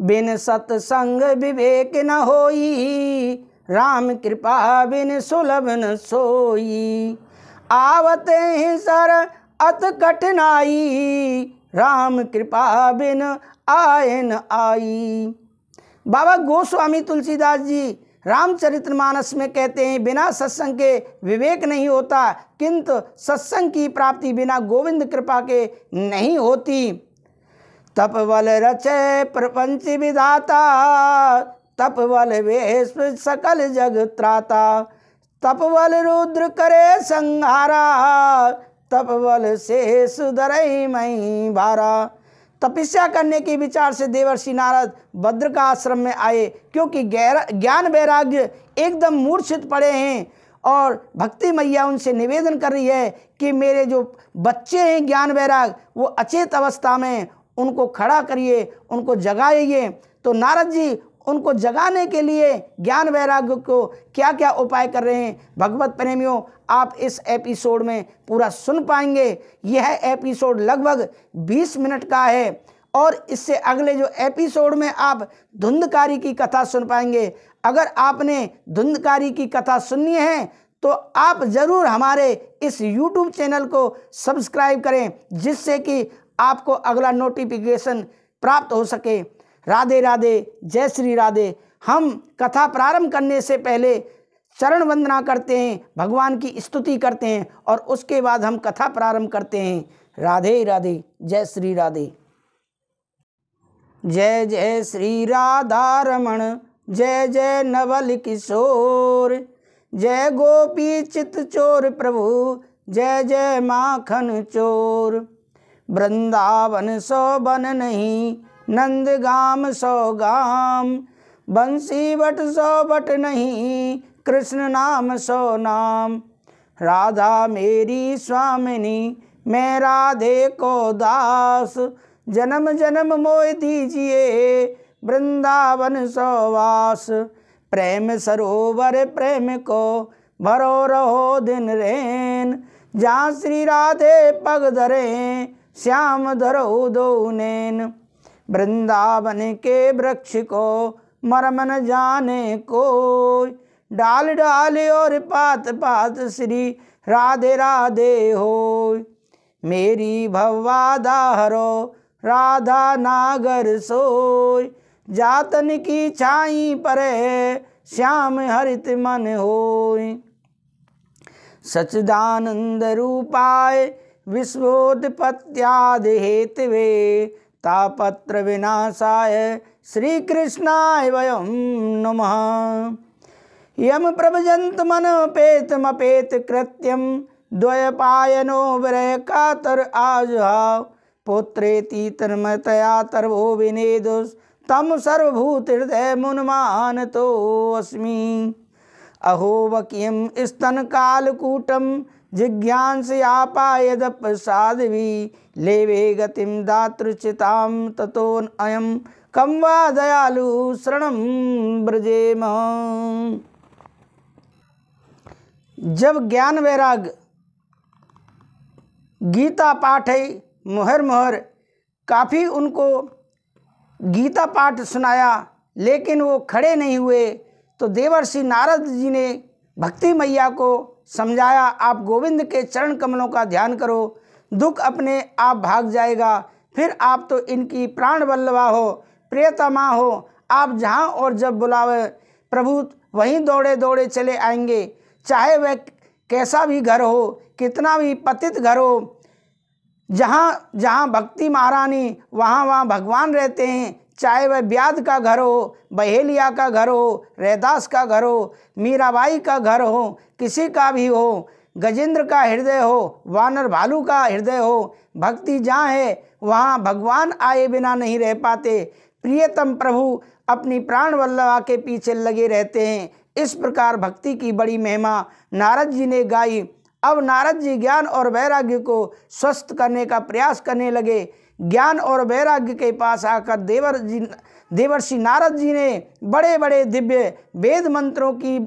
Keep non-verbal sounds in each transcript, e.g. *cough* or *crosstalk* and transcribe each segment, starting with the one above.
बिन सत्संग विवेक न होई राम कृपा बिन सुलभ न सोई आवते ही सर अत कठिनाई राम कृपा बिन आयन न आई बाबा गोस्वामी तुलसीदास जी रामचरितमानस में कहते हैं बिना सत्संग के विवेक नहीं होता किंतु सत्संग की प्राप्ति बिना गोविंद कृपा के नहीं होती तपवल रचे प्रपंच विधाता तपवल वेश सकल जग त्राता तपवल रुद्र करे संहारा तपवल से सुधर मई भारा तपस्या करने के विचार से देवर्षि नारद भद्र का आश्रम में आए क्योंकि ज्ञान वैराग्य एकदम मूर्छित पड़े हैं और भक्ति मैया उनसे निवेदन कर रही है कि मेरे जो बच्चे हैं ज्ञान वैराग वो अचेत अवस्था में उनको खड़ा करिए उनको जगाइए तो नारद जी उनको जगाने के लिए ज्ञान वैराग्य को क्या क्या उपाय कर रहे हैं भगवत प्रेमियों आप इस एपिसोड में पूरा सुन पाएंगे यह एपिसोड लगभग 20 मिनट का है और इससे अगले जो एपिसोड में आप धुंधकारी की कथा सुन पाएंगे अगर आपने धुंधकारी की कथा सुननी है तो आप ज़रूर हमारे इस YouTube चैनल को सब्सक्राइब करें जिससे कि आपको अगला नोटिफिकेशन प्राप्त हो सके राधे राधे जय श्री राधे हम कथा प्रारंभ करने से पहले चरण वंदना करते हैं भगवान की स्तुति करते हैं और उसके बाद हम कथा प्रारंभ करते हैं राधे राधे जय श्री राधे जय जय श्री राधा रमण जय जय नवल किशोर जय गोपी चित चोर प्रभु जय जय माखन चोर वृंदावन सो बन नहीं नंद गाम सो गाम बंसी बट सो बट नहीं कृष्ण नाम सो नाम राधा मेरी स्वामिनी मैं राधे को दास जन्म जन्म मोह दीजिए वृंदावन सोवास प्रेम सरोवर प्रेम को भरो रहो दिन रेन जहाँ श्री राधे पग धरें श्याम धरो दो नैन वृंदावन के वृक्ष को मरमन जाने को डाल डाल और पात पात श्री राधे राधे हो मेरी भवादा हरो राधा नागर सोय जातन की छाई पर श्याम हरित मन होय सचदानंद रूपाय विश्वोत्पत्यादिहेतवे तापत्र विनाशाय श्रीकृष्णाय वयं नमः यम प्रभजंत मन पेतमपेत कृत्यम द्वयपायनो विरह कातर आजुहा पुत्रेति तन्मतया तर्वो विनेदुस तम सर्वभूत हृदय मुनमान तो अस्मी अहो वकीयम स्तन कालकूटम जिज्ञान से आपायद प्रसाद भी लेवे गतिम दातृचिताम तथो अयम कम वा दयालु शरण ब्रजेम जब ज्ञान वैराग गीता पाठ है मोहर मोहर काफ़ी उनको गीता पाठ सुनाया लेकिन वो खड़े नहीं हुए तो देवर्षि नारद जी ने भक्ति मैया को समझाया आप गोविंद के चरण कमलों का ध्यान करो दुख अपने आप भाग जाएगा फिर आप तो इनकी प्राण बल्लवा हो प्रियतमा हो आप जहाँ और जब बुलावे प्रभु वहीं दौड़े दौड़े चले आएंगे चाहे वह कैसा भी घर हो कितना भी पतित घर हो जहाँ जहाँ भक्ति महारानी वहाँ वहाँ भगवान रहते हैं चाहे वह ब्याज का घर हो बहेलिया का घर हो रैदास का घर हो मीराबाई का घर हो किसी का भी हो गजेंद्र का हृदय हो वानर भालू का हृदय हो भक्ति जहाँ है वहाँ भगवान आए बिना नहीं रह पाते प्रियतम प्रभु अपनी प्राण वल्लभा के पीछे लगे रहते हैं इस प्रकार भक्ति की बड़ी महिमा नारद जी ने गाई अब नारद जी ज्ञान और वैराग्य को स्वस्थ करने का प्रयास करने लगे ज्ञान और वैराग्य के पास आकर देवर जी देवर्षि नारद जी ने बड़े बड़े दिव्य वेद मंत्रों की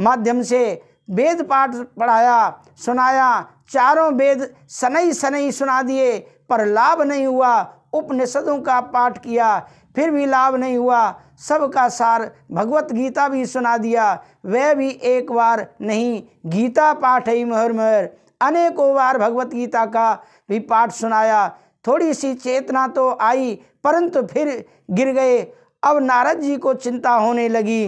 माध्यम से वेद पाठ पढ़ाया सुनाया चारों वेद सनई सनई सुना दिए पर लाभ नहीं हुआ उपनिषदों का पाठ किया फिर भी लाभ नहीं हुआ सबका सार भगवत गीता भी सुना दिया वह भी एक बार नहीं गीता पाठ ही मोहर मोहर अनेकों बार भगवत गीता का भी पाठ सुनाया थोड़ी सी चेतना तो आई परंतु फिर गिर गए अब नारद जी को चिंता होने लगी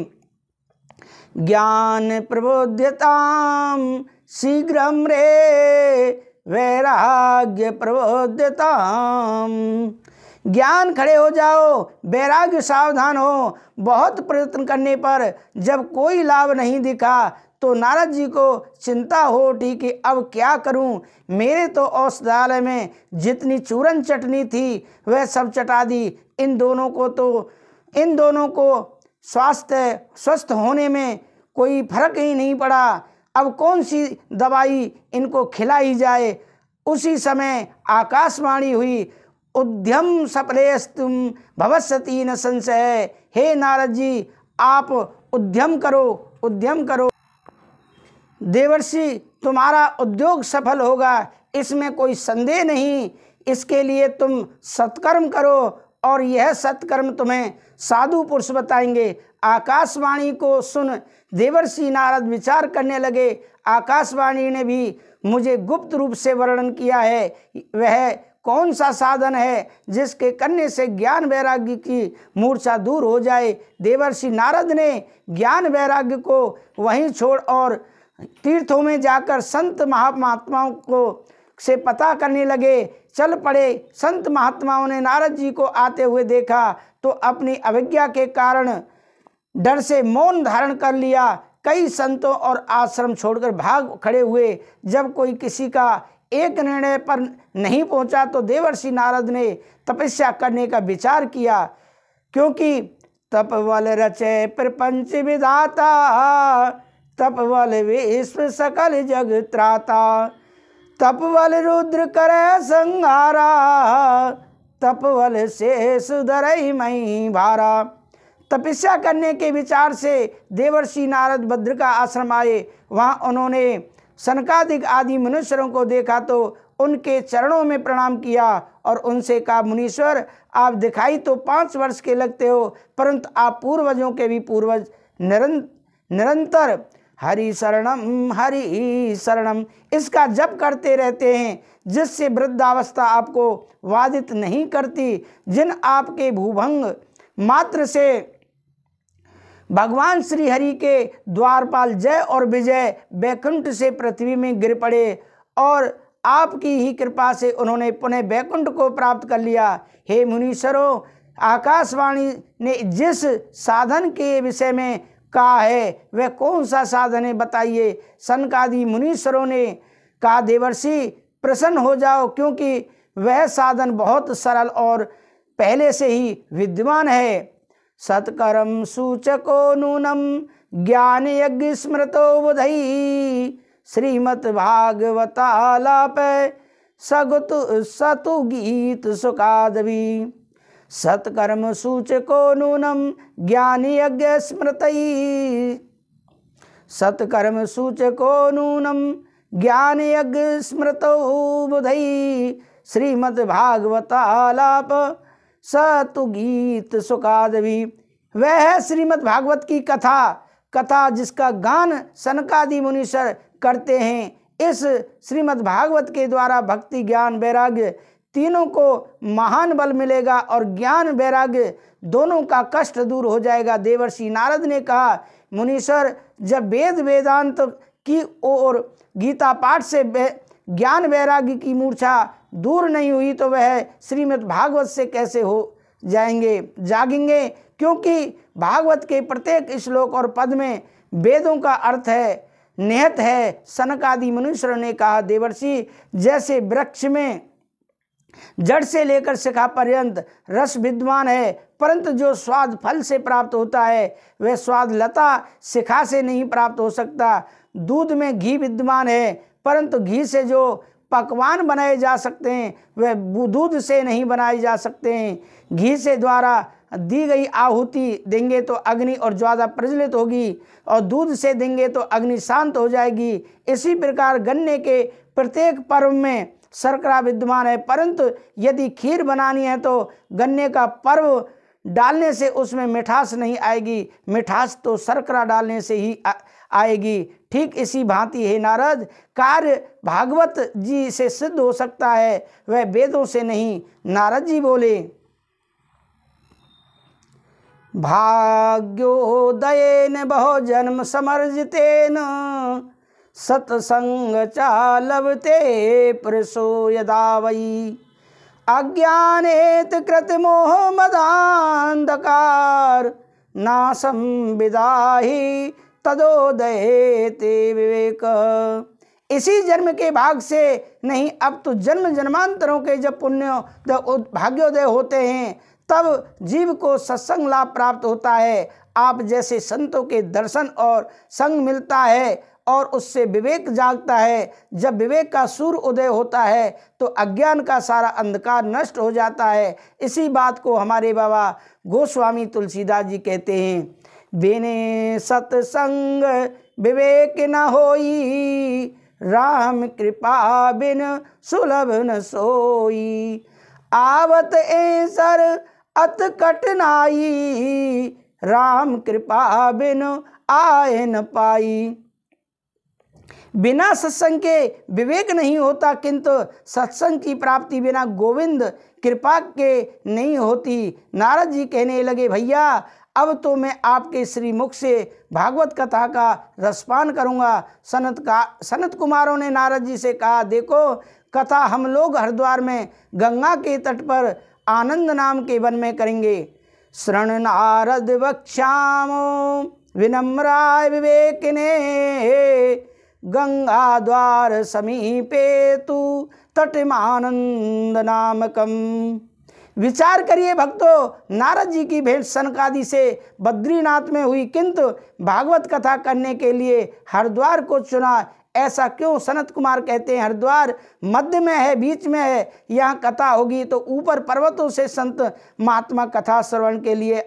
ज्ञान प्रबोध्यताम शीघ्रम रे वैराग्य प्रबोध्यताम ज्ञान खड़े हो जाओ वैराग्य सावधान हो बहुत प्रयत्न करने पर जब कोई लाभ नहीं दिखा तो नारद जी को चिंता हो उठी कि अब क्या करूं मेरे तो औषधालय में जितनी चूरन चटनी थी वह सब चटा दी इन दोनों को तो इन दोनों को स्वास्थ्य स्वस्थ होने में कोई फर्क ही नहीं पड़ा अब कौन सी दवाई इनको खिलाई जाए उसी समय आकाशवाणी हुई उद्यम सपरेस तुम न संशय हे नारद जी आप उद्यम करो उद्यम करो देवर्षि तुम्हारा उद्योग सफल होगा इसमें कोई संदेह नहीं इसके लिए तुम सत्कर्म करो और यह सत्कर्म तुम्हें साधु पुरुष बताएंगे आकाशवाणी को सुन देवर्षि नारद विचार करने लगे आकाशवाणी ने भी मुझे गुप्त रूप से वर्णन किया है वह कौन सा साधन है जिसके करने से ज्ञान वैराग्य की मूर्छा दूर हो जाए देवर्षि नारद ने ज्ञान वैराग्य को वहीं छोड़ और तीर्थों में जाकर संत महात्माओं को से पता करने लगे चल पड़े संत महात्माओं ने नारद जी को आते हुए देखा तो अपनी अविज्ञा के कारण डर से मौन धारण कर लिया कई संतों और आश्रम छोड़कर भाग खड़े हुए जब कोई किसी का एक निर्णय पर नहीं पहुंचा तो देवर्षि नारद ने तपस्या करने का विचार किया क्योंकि तपवल रचे प्रपंच विधाता तप बल विश्व सकल जग त्राता तप बल रुद्र कर संहारा तप बल से सुधर मई भारा तपस्या करने के विचार से देवर्षि नारद भद्र का आश्रम आए वहाँ उन्होंने सनकादिक आदि मनुष्यों को देखा तो उनके चरणों में प्रणाम किया और उनसे कहा मुनीश्वर आप दिखाई तो पाँच वर्ष के लगते हो परंतु आप पूर्वजों के भी पूर्वज निरं निरंतर हरि शरणम हरि शरणम इसका जप करते रहते हैं जिससे वृद्धावस्था आपको वादित नहीं करती जिन आपके भूभंग मात्र से भगवान श्री हरि के द्वारपाल जय और विजय बैकुंठ से पृथ्वी में गिर पड़े और आपकी ही कृपा से उन्होंने पुनः बैकुंठ को प्राप्त कर लिया हे मुनीश्वरों आकाशवाणी ने जिस साधन के विषय में का है वह कौन सा साधन है बताइए सनकादि मुनीश्वरों ने कहा देवर्षि प्रसन्न हो जाओ क्योंकि वह साधन बहुत सरल और पहले से ही विद्यमान है सत्कर्म सूचको नूनम ज्ञान यज्ञ स्मृतो बुधई श्रीमद भागवतालाप सगुत सतु गीत सुखादवी सत्कर्म सूचको नूनम ज्ञानी यज्ञ स्मृत सत्कर्म सूचको नूनम ज्ञान यज्ञ स्मृत बुधई श्रीमद्भागवतालाप स तो गीत सुखादवी वह है भागवत की कथा कथा जिसका गान सनकादि मुनीश्वर करते हैं इस श्रीमद भागवत के द्वारा भक्ति ज्ञान वैराग्य तीनों को महान बल मिलेगा और ज्ञान वैराग्य दोनों का कष्ट दूर हो जाएगा देवर्षि नारद ने कहा मुनीश्वर जब वेद वेदांत की ओर गीता पाठ से ज्ञान वैराग्य की मूर्छा दूर नहीं हुई तो वह श्रीमद् भागवत से कैसे हो जाएंगे जागेंगे क्योंकि भागवत के प्रत्येक श्लोक और पद में वेदों का अर्थ है निहत है सनकादि मनुष्य ने कहा देवर्षि जैसे वृक्ष में जड़ से लेकर शिखा पर्यंत रस विद्वान है परंतु जो स्वाद फल से प्राप्त होता है वह स्वाद लता शिखा से नहीं प्राप्त हो सकता दूध में घी विद्वान है परंतु घी से जो पकवान बनाए जा सकते हैं वह दूध से नहीं बनाए जा सकते हैं घी से द्वारा दी गई आहुति देंगे तो अग्नि और ज्वादा प्रज्वलित होगी और दूध से देंगे तो अग्नि शांत हो जाएगी इसी प्रकार गन्ने के प्रत्येक पर्व में शर्करा विद्यमान है परंतु यदि खीर बनानी है तो गन्ने का पर्व डालने से उसमें मिठास नहीं आएगी मिठास तो शर्करा डालने से ही आएगी ठीक इसी भांति है नारद कार्य भागवत जी से सिद्ध हो सकता है वह वेदों से नहीं नारद जी बोले भाग्योदयन बहु जन्म समर्जितेन सत्संग चालवते प्रसो यदा वै अज्ञानेत कृतमोह मदांधकार ना नासम विदाही तदोदयते विवेक इसी जन्म के भाग से नहीं अब तो जन्म जन्मांतरों के जब पुण्य भाग्योदय होते हैं तब जीव को सत्संग लाभ प्राप्त होता है आप जैसे संतों के दर्शन और संग मिलता है और उससे विवेक जागता है जब विवेक का सूर्य उदय होता है तो अज्ञान का सारा अंधकार नष्ट हो जाता है इसी बात को हमारे बाबा गोस्वामी तुलसीदास जी कहते हैं बिने सत्संग विवेक न होई राम कृपा बिन सुलभ न सोई आवत ए सर अत कठिनाई राम कृपा बिन आय न पाई बिना सत्संग के विवेक नहीं होता किंतु सत्संग की प्राप्ति बिना गोविंद कृपा के नहीं होती नारद जी कहने लगे भैया अब तो मैं आपके श्रीमुख से भागवत कथा का रसपान करूँगा सनत का सनत कुमारों ने नारद जी से कहा देखो कथा हम लोग हरिद्वार में गंगा के तट पर आनंद नाम के वन में करेंगे शरण नारद बक्षाम विनम्राय विवेकने द्वार समीपे तु नामकम विचार करिए भक्तों नारद जी की भेंट सनकादि से बद्रीनाथ में हुई किंतु भागवत कथा करने के लिए हरिद्वार को चुना ऐसा क्यों सनत कुमार कहते हैं हरिद्वार मध्य में है बीच में है यहाँ कथा होगी तो ऊपर पर्वतों से संत महात्मा कथा श्रवण के लिए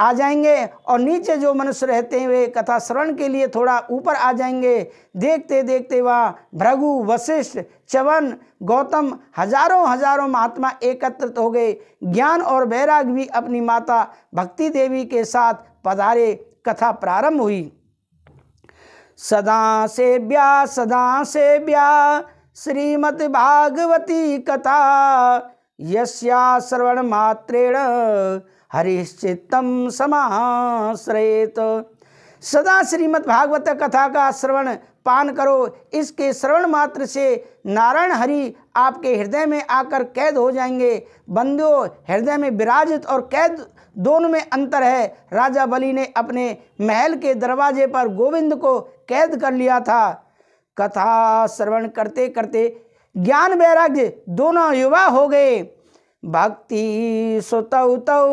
आ जाएंगे और नीचे जो मनुष्य रहते हैं वे कथा श्रवण के लिए थोड़ा ऊपर आ जाएंगे देखते देखते वह भृगु वशिष्ठ चवन गौतम हजारों हजारों महात्मा एकत्रित हो गए ज्ञान और वैराग भी अपनी माता भक्ति देवी के साथ पधारे कथा प्रारंभ हुई सदा से ब्या सदा ब्या श्रीमद भागवती कथा यश्या श्रवण मात्रेण हरिश्चित समाश्रेत सदा भागवत कथा का श्रवण पान करो इसके श्रवण मात्र से नारायण हरि आपके हृदय में आकर कैद हो जाएंगे बंदो हृदय में विराजित और कैद दोनों में अंतर है राजा बलि ने अपने महल के दरवाजे पर गोविंद को कैद कर लिया था कथा श्रवण करते करते ज्ञान वैराग्य दोनों युवा हो गए भक्ति सुतौ तौ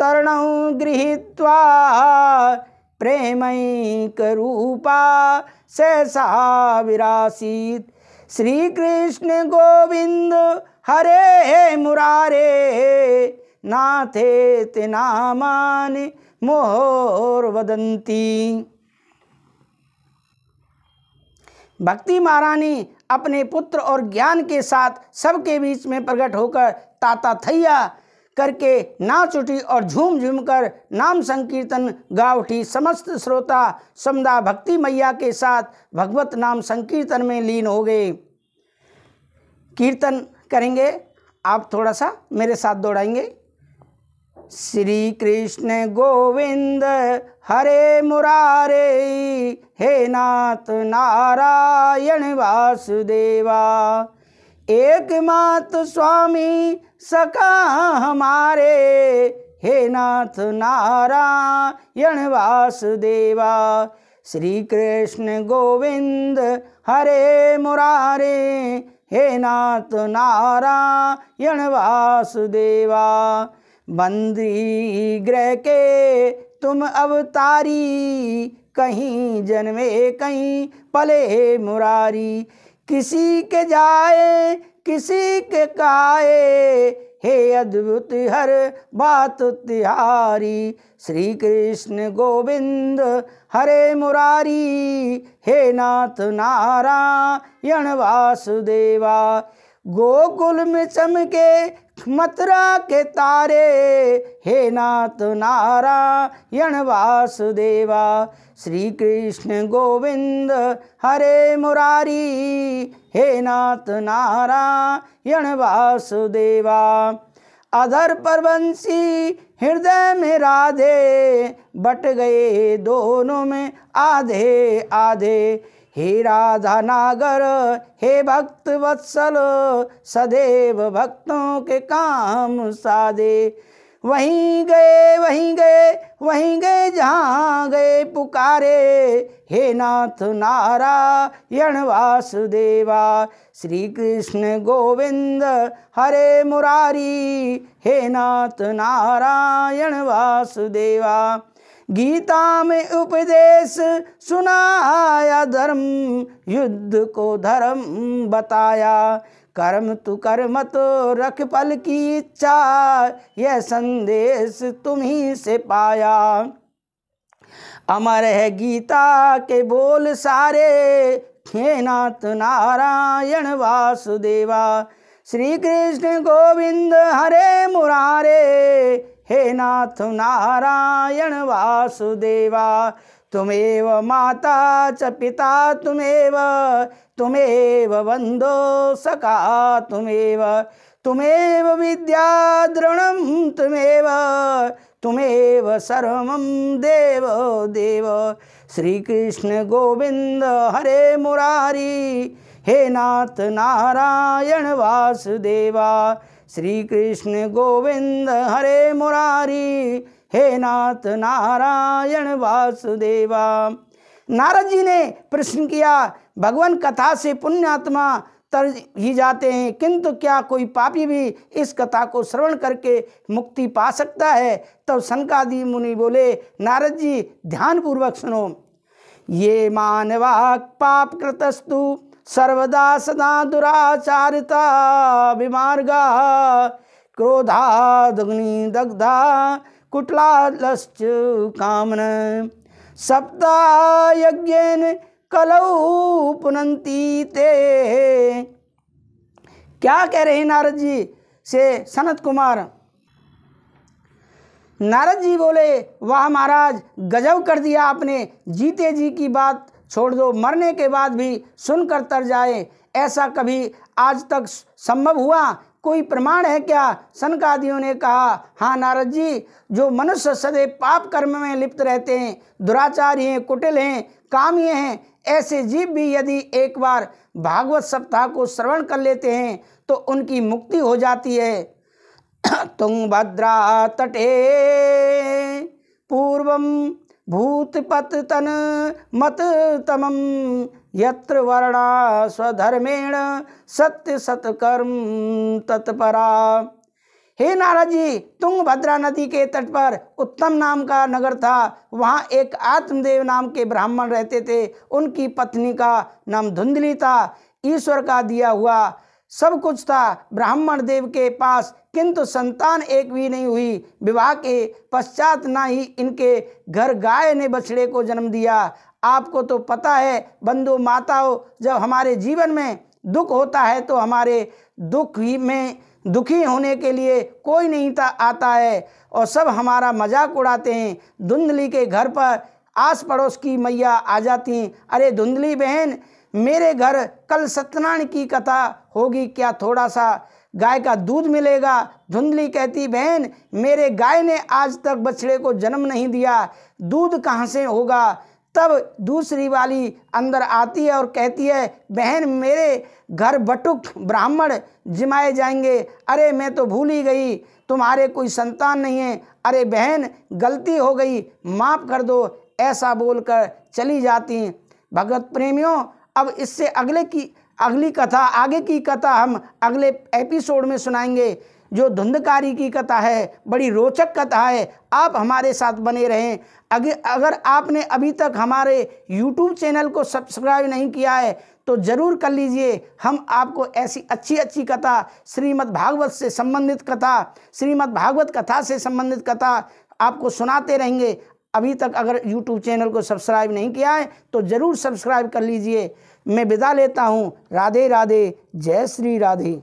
तरणौ गृहीत्वा प्रेमैकरूपा सहसा विरासीत् श्रीकृष्ण गोविंद हरे मुरारे नाथे ते मोहर वदंती भक्ति महारानी अपने पुत्र और ज्ञान के साथ सबके बीच में प्रकट होकर ताता थैया करके नाच उठी और झूम झूम कर नाम संकीर्तन गा उठी समस्त श्रोता समदा भक्ति मैया के साथ भगवत नाम संकीर्तन में लीन हो गए कीर्तन करेंगे आप थोड़ा सा मेरे साथ दौड़ाएंगे श्री कृष्ण गोविंद हरे मुरारे हे नाथ नारायण वासुदेवा एक मात स्वामी सका हमारे हे नाथ नारायण वासुदेवा श्री कृष्ण गोविंद हरे मुरारे हे नाथ नारायण वासुदेवा बंदी ग्रह के तुम अवतारी कहीं जन्मे कहीं पले मुरारी किसी के जाए किसी के काए हे अद्भुत हर बात तिहारी श्री कृष्ण गोविंद हरे मुरारी हे नाथ नारायण वासुदेवा गोकुल में चमके मथुरा के तारे हे नाथ नारायण वासुदेवा श्री कृष्ण गोविंद हरे मुरारी हे नाथ नारायण वासुदेवा अधर पर बंसी हृदय में राधे बट गए दोनों में आधे आधे हे राधा नागर हे भक्त वत्सल सदैव भक्तों के काम साधे वहीं गए वहीं गए वहीं गए जहाँ गए पुकारे हे नाथ नारायण वासुदेवा श्री कृष्ण गोविंद हरे मुरारी हे नाथ नारायण वासुदेवा गीता में उपदेश सुनाया धर्म युद्ध को धर्म बताया कर्म तु कर्म तो रख पल की इच्छा यह संदेश तुम्ही से पाया अमर है गीता के बोल सारे हे नाथ नारायण वासुदेवा श्री कृष्ण गोविंद हरे मुर नाथ नारायण वासुदेवा तुमेव माता च पिता तुमेव तुमेव बंधो सका तुमेव तुमेव द्रोणम तुमेव तुमेव सर्व देव देव कृष्ण गोविंद हरे मुरारी हे नाथ नारायण वासुदेवा श्री कृष्ण गोविंद हरे मुरारी हे नाथ नारायण वासुदेवा नारद जी ने प्रश्न किया भगवान कथा से पुण्यात्मा तर ही जाते हैं किंतु क्या कोई पापी भी इस कथा को श्रवण करके मुक्ति पा सकता है तब तो शंकादि मुनि बोले नारद जी ध्यानपूर्वक सुनो ये मानवाक पाप कृतस्तु सर्वदा सदा दुराचारिता क्रोधा क्रोधादग्नि दग्धा कुटलालश्च कामन सप्तायज्ञेन कलौ पुनंती ते क्या कह रहे हैं नारद जी से सनत कुमार नारद जी बोले वाह महाराज गजब कर दिया आपने जीते जी की बात छोड़ दो मरने के बाद भी सुनकर तर जाए ऐसा कभी आज तक संभव हुआ कोई प्रमाण है क्या सनकादियों ने कहा हाँ नारद जी जो मनुष्य सदैव पाप कर्म में लिप्त रहते हैं दुराचारी हैं कुटिल हैं काम्य हैं ऐसे जीव भी यदि एक बार भागवत सप्ताह को श्रवण कर लेते हैं तो उनकी मुक्ति हो जाती है *clears throat* तुम भद्रा तटे पूर्वम भूतपत तन मत तमम यत्र वर्णा स्वधर्मेण सत्य सत्कर्म तत्परा हे नारद जी भद्रा नदी के तट पर उत्तम नाम का नगर था वहाँ एक आत्मदेव नाम के ब्राह्मण रहते थे उनकी पत्नी का नाम धुंधली था ईश्वर का दिया हुआ सब कुछ था ब्राह्मण देव के पास किंतु संतान एक भी नहीं हुई विवाह के पश्चात ना ही इनके घर गाय ने बछड़े को जन्म दिया आपको तो पता है बंधु माताओं जब हमारे जीवन में दुख होता है तो हमारे दुख ही में दुखी होने के लिए कोई नहीं था आता है और सब हमारा मजाक उड़ाते हैं धुंधली के घर पर आस पड़ोस की मैया आ जाती हैं अरे धुंधली बहन मेरे घर कल सत्यनारायण की कथा होगी क्या थोड़ा सा गाय का दूध मिलेगा धुंधली कहती बहन मेरे गाय ने आज तक बछड़े को जन्म नहीं दिया दूध कहाँ से होगा तब दूसरी वाली अंदर आती है और कहती है बहन मेरे घर बटुक ब्राह्मण जिमाए जाएंगे अरे मैं तो भूल ही गई तुम्हारे कोई संतान नहीं है अरे बहन गलती हो गई माफ़ कर दो ऐसा बोलकर चली जाती भगवत प्रेमियों अब इससे अगले की अगली कथा आगे की कथा हम अगले एपिसोड में सुनाएंगे जो धुंधकारी की कथा है बड़ी रोचक कथा है आप हमारे साथ बने रहें अगे अगर आपने अभी तक हमारे यूट्यूब चैनल को सब्सक्राइब नहीं किया है तो ज़रूर कर लीजिए हम आपको ऐसी अच्छी अच्छी कथा श्रीमद् भागवत से संबंधित कथा श्रीमद् भागवत कथा से संबंधित कथा आपको सुनाते रहेंगे अभी तक अगर यूट्यूब चैनल को सब्सक्राइब नहीं किया है तो ज़रूर सब्सक्राइब कर लीजिए मैं विदा लेता हूँ राधे राधे जय श्री राधे